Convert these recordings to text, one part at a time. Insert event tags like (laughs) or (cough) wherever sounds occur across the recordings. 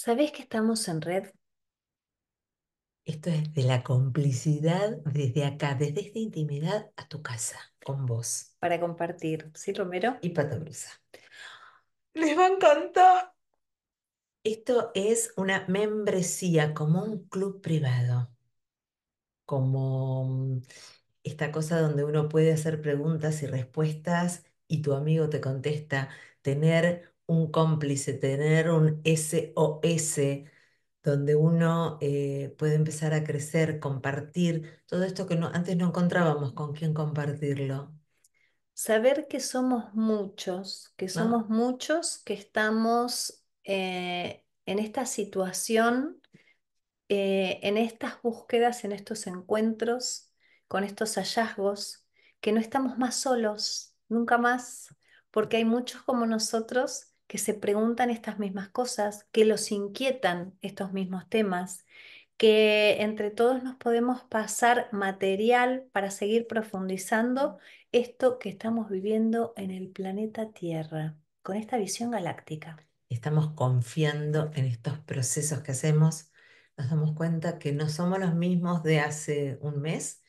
¿Sabés que estamos en red? Esto es de la complicidad desde acá, desde esta intimidad a tu casa, con vos. Para compartir, ¿sí, Romero? Y Patabrusa. Les va a encantar. Esto es una membresía, como un club privado, como mm, esta cosa donde uno puede hacer preguntas y respuestas y tu amigo te contesta, tener un cómplice, tener un SOS donde uno eh, puede empezar a crecer, compartir todo esto que antes no encontrábamos con quién compartirlo. Saber que somos muchos, que ah. somos muchos, que estamos eh, en esta situación, eh, en estas búsquedas, en estos encuentros, con estos hallazgos, que no estamos más solos, nunca más, porque hay muchos como nosotros que se preguntan estas mismas cosas, que los inquietan estos mismos temas, que entre todos nos podemos pasar material para seguir profundizando esto que estamos viviendo en el planeta Tierra, con esta visión galáctica. Estamos confiando en estos procesos que hacemos, nos damos cuenta que no somos los mismos de hace un mes,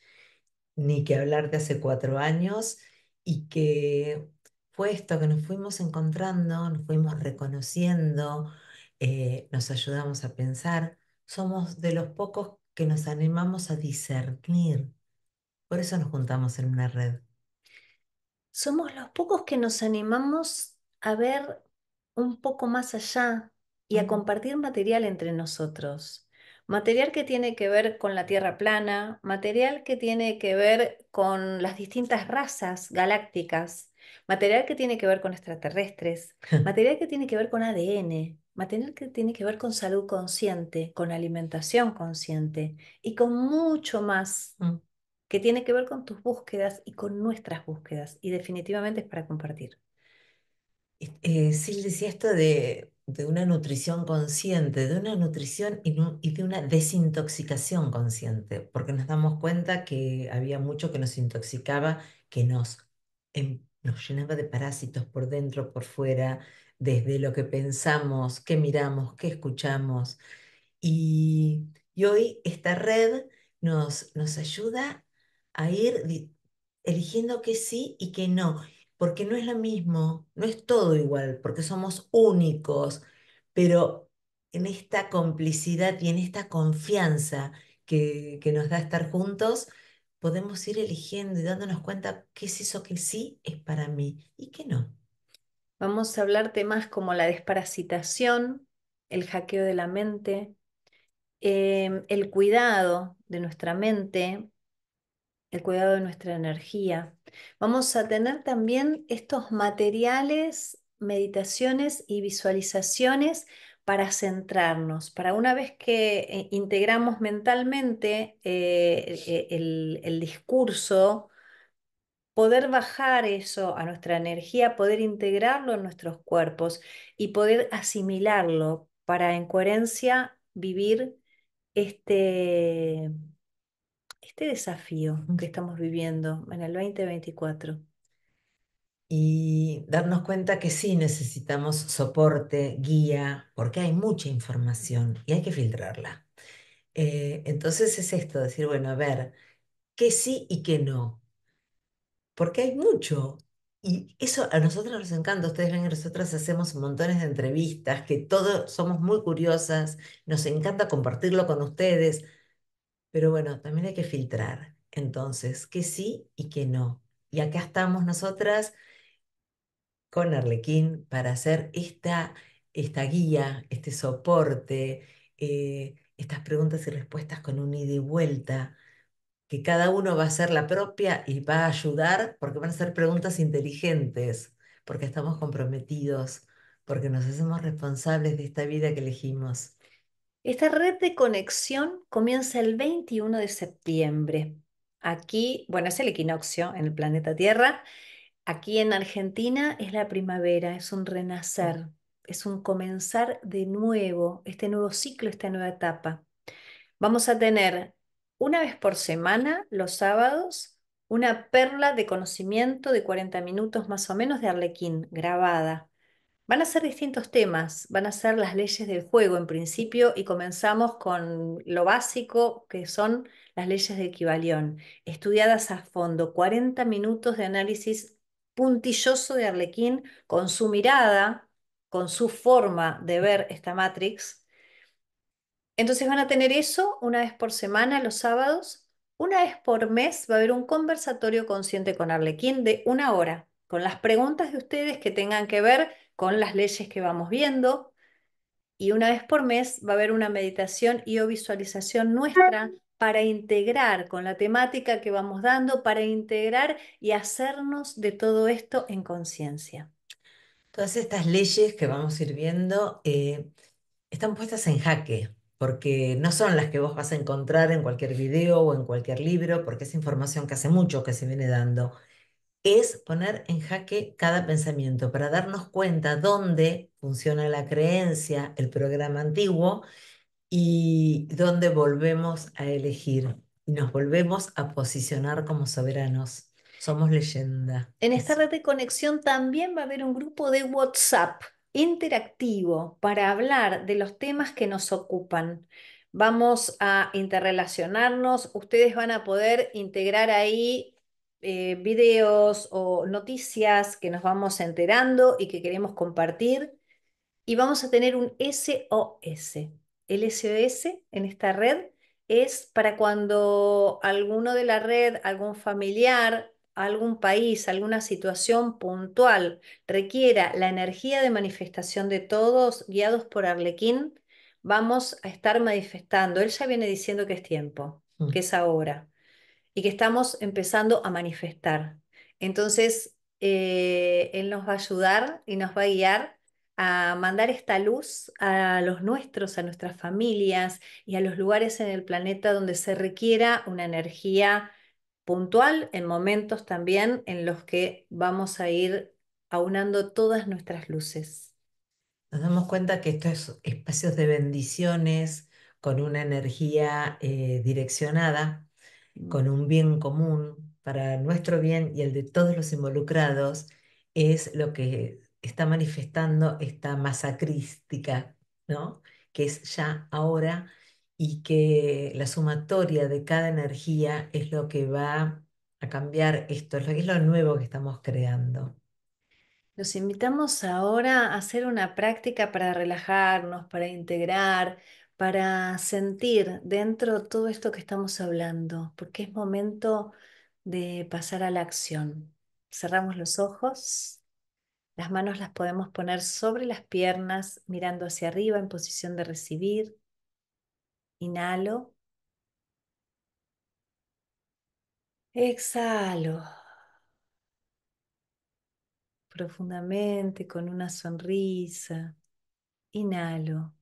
ni que hablar de hace cuatro años, y que que nos fuimos encontrando, nos fuimos reconociendo, eh, nos ayudamos a pensar, somos de los pocos que nos animamos a discernir. Por eso nos juntamos en una red. Somos los pocos que nos animamos a ver un poco más allá y a compartir material entre nosotros material que tiene que ver con la Tierra plana, material que tiene que ver con las distintas razas galácticas, material que tiene que ver con extraterrestres, (laughs) material que tiene que ver con ADN, material que tiene que ver con salud consciente, con alimentación consciente y con mucho más mm. que tiene que ver con tus búsquedas y con nuestras búsquedas. Y definitivamente es para compartir. Eh, sí, decía esto de de una nutrición consciente, de una nutrición y, de una desintoxicación consciente, porque nos damos cuenta que había mucho que nos intoxicaba, que nos, em, llenaba de parásitos por dentro, por fuera, desde lo que pensamos, qué miramos, qué escuchamos. Y, hoy esta red nos, nos ayuda a ir eligiendo qué sí y qué no porque no es lo mismo, no es todo igual, porque somos únicos, pero en esta complicidad y en esta confianza que, nos da estar juntos, podemos ir eligiendo y dándonos cuenta qué es eso que sí es para mí y qué no. Vamos a hablar temas como la desparasitación, el hackeo de la mente, em, el cuidado de nuestra mente, el cuidado de nuestra energía, Vamos a tener también estos materiales, meditaciones y visualizaciones para centrarnos, para una vez que eh, integramos mentalmente eh, e, e, el discurso, poder bajar eso a nuestra energía, poder integrarlo en nuestros cuerpos y poder asimilarlo para en coherencia vivir este, este desafío que estamos viviendo en el 2024? Y darnos cuenta que sí necesitamos soporte, guía, porque hay mucha información y hay que filtrarla. Eh, entonces es esto, decir, bueno, a ver, qué sí y qué no, porque hay mucho. Y eso a nosotros nos encanta, ustedes ven que nosotras hacemos montones de entrevistas, que todos somos muy curiosas, nos encanta compartirlo con ustedes, pero bueno, también hay que filtrar. Entonces, qué sí y qué no. Y acá estamos nosotras con Arlequín para hacer esta, esta guía, este soporte, eh, estas preguntas y respuestas con un ida y vuelta, que cada uno va a hacer la propia y va a ayudar porque van a ser preguntas inteligentes, porque estamos comprometidos, porque nos hacemos responsables de esta vida que elegimos. Esta red de conexión comienza el 21 de septiembre. Aquí, bueno, es el equinoccio en el planeta Tierra. Aquí en Argentina es la primavera, es un renacer, es un comenzar de nuevo, este nuevo ciclo, esta nueva etapa. Vamos a tener una vez por semana, los sábados, una perla de conocimiento de 40 minutos más o menos de Arlequín, grabada. Van a ser distintos temas, van a ser las leyes del juego en principio y comenzamos con lo básico que son las leyes de equivalión, estudiadas a fondo, 40 minutos de análisis puntilloso de Arlequín con su mirada, con su forma de ver esta Matrix. Entonces van a tener eso una vez por semana, los sábados. Una vez por mes va a haber un conversatorio consciente con Arlequín de una hora, con las preguntas de ustedes que tengan que ver con las leyes que vamos viendo. Y una vez por mes va a haber una meditación y o visualización nuestra para integrar con la temática que vamos dando, para integrar y hacernos de todo esto en conciencia. Todas estas leyes que vamos a ir viendo eh, están puestas en jaque, porque no son las que vos vas a encontrar en cualquier video o en cualquier libro, porque es información que hace mucho que se viene dando es poner en jaque cada pensamiento para darnos cuenta dónde funciona la creencia, el programa antiguo y dónde volvemos a elegir y nos volvemos a posicionar como soberanos. Somos leyenda. En esta red de conexión también va a haber un grupo de WhatsApp interactivo para hablar de los temas que nos ocupan. Vamos a interrelacionarnos, ustedes van a poder integrar ahí eh, videos o noticias que nos vamos enterando y que queremos compartir. Y vamos a tener un SOS. El SOS en esta red es para cuando alguno de la red, algún familiar, algún país, alguna situación puntual requiera la energía de manifestación de todos guiados por Arlequín, vamos a estar manifestando. Él ya viene diciendo que es tiempo, que mm. es ahora y que estamos empezando a manifestar. Entonces, eh, Él nos va a ayudar y nos va a guiar a mandar esta luz a los nuestros, a nuestras familias y a los lugares en el planeta donde se requiera una energía puntual, en momentos también en los que vamos a ir aunando todas nuestras luces. Nos damos cuenta que estos espacios de bendiciones con una energía eh, direccionada con un bien común para nuestro bien y el de todos los involucrados, es lo que está manifestando esta masacrística, ¿no? que es ya ahora y que la sumatoria de cada energía es lo que va a cambiar esto, es lo, es lo nuevo que estamos creando. Los invitamos ahora a hacer una práctica para relajarnos, para integrar, para sentir dentro todo esto que estamos hablando, porque es momento de pasar a la acción. Cerramos los ojos, las manos las podemos poner sobre las piernas, mirando hacia arriba en posición de recibir. Inhalo. Exhalo profundamente con una sonrisa. Inhalo.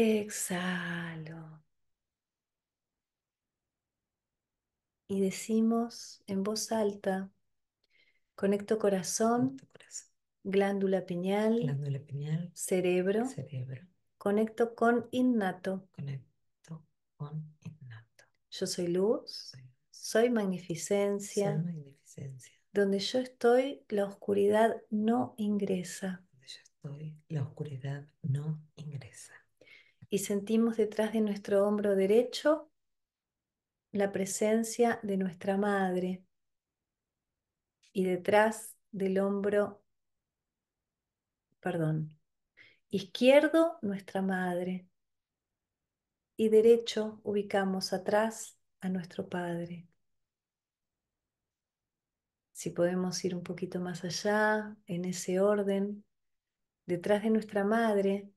Exhalo. Y decimos en voz alta, conecto corazón, Glándula, pineal, cerebro, Conecto con innato. Conecto con innato. Yo soy luz, soy, magnificencia. Donde yo estoy, la oscuridad no ingresa. Donde yo estoy, la oscuridad no ingresa y sentimos detrás de nuestro hombro derecho la presencia de nuestra madre y detrás del hombro, perdón, izquierdo nuestra madre y derecho ubicamos atrás a nuestro padre. Si podemos ir un poquito más allá, en ese orden, detrás de nuestra madre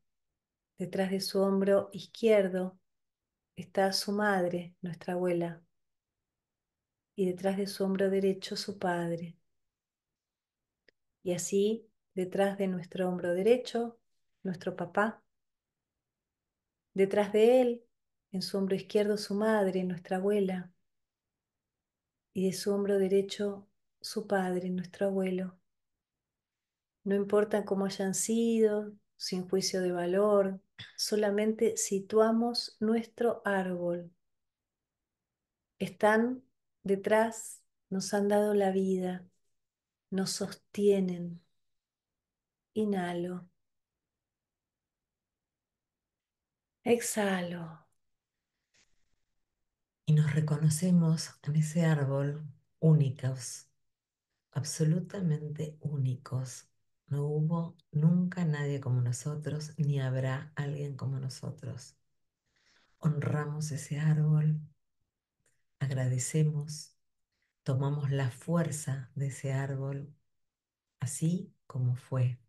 Detrás de su hombro izquierdo está su madre, nuestra abuela, y detrás de su hombro derecho su padre. Y así, detrás de nuestro hombro derecho, nuestro papá. Detrás de él, en su hombro izquierdo, su madre, nuestra abuela. Y de su hombro derecho, su padre, nuestro abuelo. No importa cómo hayan sido, sin juicio de valor, solamente situamos nuestro árbol. Están detrás, nos han dado la vida, nos sostienen. Inhalo. Exhalo. Y nos reconocemos en ese árbol únicos, absolutamente únicos, no hubo nunca nadie como nosotros, ni habrá alguien como nosotros. Honramos ese árbol, agradecemos, tomamos la fuerza de ese árbol así como fue.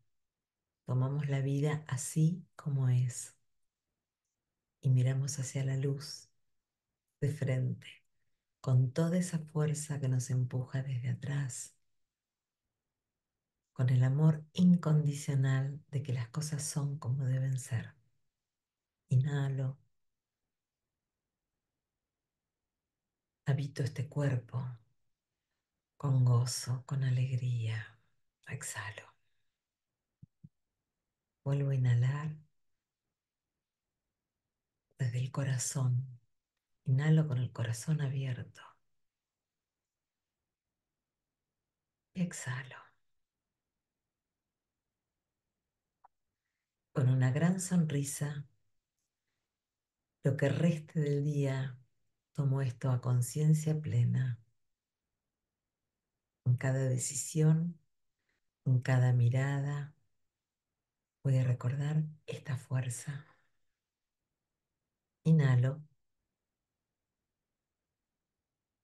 Tomamos la vida así como es. Y miramos hacia la luz de frente, con toda esa fuerza que nos empuja desde atrás con el amor incondicional de que las cosas son como deben ser. Inhalo. Habito este cuerpo con gozo, con alegría. Exhalo. Vuelvo a inhalar desde el corazón. Inhalo con el corazón abierto. Exhalo. con una gran sonrisa. Lo que reste del día, tomo esto a conciencia plena. En cada decisión, en cada mirada, voy a recordar esta fuerza. Inhalo.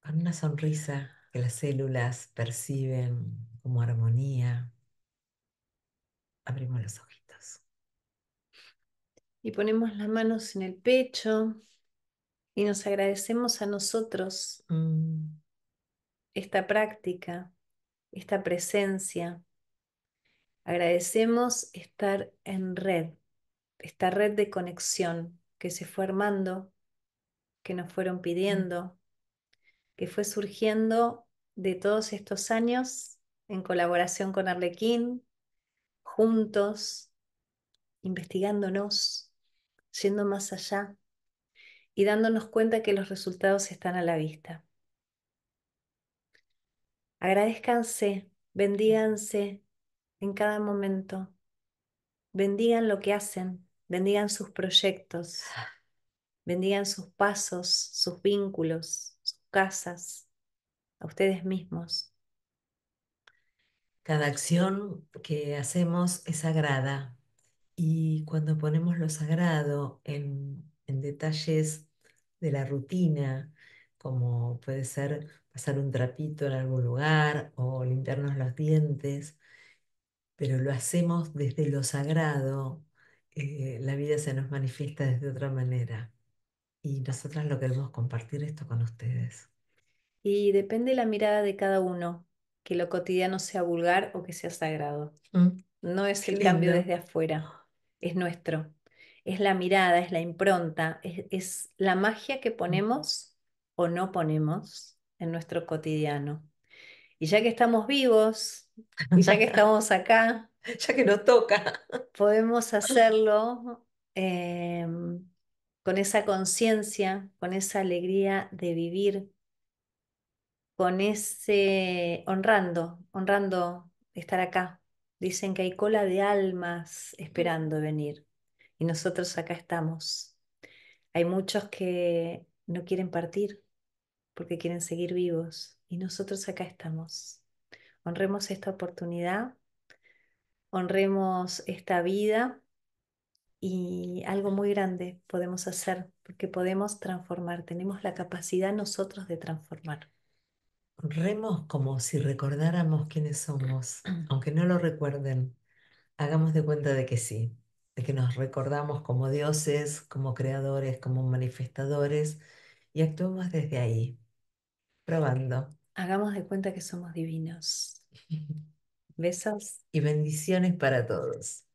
Con una sonrisa que las células perciben como armonía, abrimos los ojos y ponemos las manos en el pecho y nos agradecemos a nosotros mm. esta práctica, esta presencia. Agradecemos estar en red, esta red de conexión que se fue armando, que nos fueron mm. pidiendo, que fue surgiendo de todos estos años en colaboración con Arlequín, juntos, investigándonos, yendo más allá y dándonos cuenta que los resultados están a la vista. Agradezcanse, bendíganse en cada momento, bendigan lo que hacen, bendigan sus proyectos, bendigan sus pasos, sus vínculos, sus casas, a ustedes mismos. Cada acción que hacemos es sagrada, y cuando ponemos lo sagrado en, detalles de la rutina, como puede ser pasar un trapito en algún lugar o limpiarnos los dientes, pero lo hacemos desde lo sagrado, eh, la vida se nos manifiesta desde otra manera. Y nosotras lo queremos compartir esto con ustedes. Y depende la mirada de cada uno, que lo cotidiano sea vulgar o que sea sagrado. Mm, no es el cambio desde afuera es nuestro, es la mirada, es la impronta, es, la magia que mm. ponemos o no ponemos en nuestro cotidiano. Y ya que estamos vivos, y ya que (laughs) estamos acá, (laughs) ya que nos toca, (laughs) podemos hacerlo em, con esa conciencia, con esa alegría de vivir, con ese honrando, honrando estar acá, Dicen que hay cola de almas esperando venir y nosotros acá estamos. Hay muchos que no quieren partir porque quieren seguir vivos y nosotros acá estamos. Honremos esta oportunidad, honremos esta vida y algo muy grande podemos hacer porque podemos transformar, tenemos la capacidad nosotros de transformar remos como si recordáramos quiénes somos, aunque no lo recuerden, hagamos de cuenta de que sí, de que nos recordamos como dioses, como creadores, como manifestadores y actuemos desde ahí, probando. Hagamos de cuenta que somos divinos. (laughs) Besos. Y bendiciones para todos.